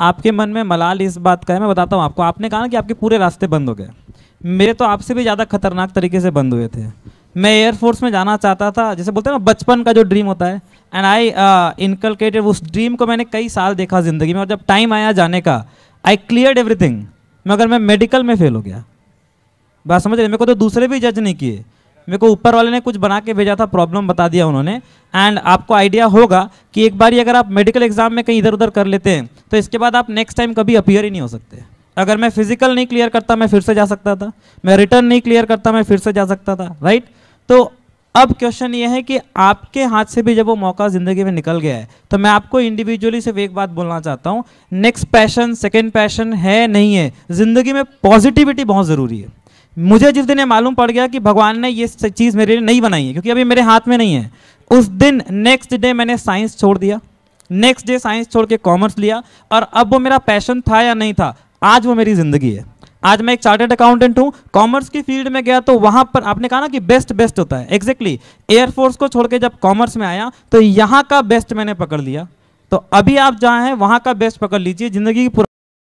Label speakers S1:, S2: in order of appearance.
S1: आपके मन में मलाल इस बात का है मैं बताता हूँ आपको आपने कहा ना कि आपके पूरे रास्ते बंद हो गए मेरे तो आपसे भी ज़्यादा खतरनाक तरीके से बंद हुए थे मैं एयरफोर्स में जाना चाहता था जैसे बोलते हैं ना बचपन का जो ड्रीम होता है एंड आई इनकलकेटेड उस ड्रीम को मैंने कई साल देखा ज़िंदगी में और जब टाइम आया जाने का आई क्लियर एवरीथिंग मगर मैं मेडिकल में फेल हो गया बात समझ रहे मेरे को तो दूसरे भी जज नहीं किए मेरे को ऊपर वाले ने कुछ बना के भेजा था प्रॉब्लम बता दिया उन्होंने एंड आपको आइडिया होगा कि एक बार ही अगर आप मेडिकल एग्जाम में कहीं इधर उधर कर लेते हैं तो इसके बाद आप नेक्स्ट टाइम कभी अपियर ही नहीं हो सकते अगर मैं फिजिकल नहीं क्लियर करता मैं फिर से जा सकता था मैं रिटर्न नहीं क्लियर करता मैं फिर से जा सकता था राइट तो अब क्वेश्चन ये है कि आपके हाथ से भी जब वो मौका ज़िंदगी में निकल गया है तो मैं आपको इंडिविजुअली सिर्फ एक बात बोलना चाहता हूँ नेक्स्ट पैशन सेकेंड पैशन है नहीं है ज़िंदगी में पॉजिटिविटी बहुत ज़रूरी है मुझे जिस दिन ये मालूम पड़ गया कि भगवान ने ये चीज़ मेरे लिए नहीं बनाई है क्योंकि अभी मेरे हाथ में नहीं है उस दिन नेक्स्ट डे मैंने साइंस छोड़ दिया नेक्स्ट डे साइंस छोड़ के कॉमर्स लिया और अब वो मेरा पैशन था या नहीं था आज वो मेरी ज़िंदगी है आज मैं एक चार्टेड अकाउंटेंट हूँ कॉमर्स की फील्ड में गया तो वहाँ पर आपने कहा ना कि बेस्ट बेस्ट होता है एग्जैक्टली एयरफोर्स को छोड़ के जब कॉमर्स में आया तो यहाँ का बेस्ट मैंने पकड़ लिया तो अभी आप जहाँ हैं वहाँ का बेस्ट पकड़ लीजिए ज़िंदगी की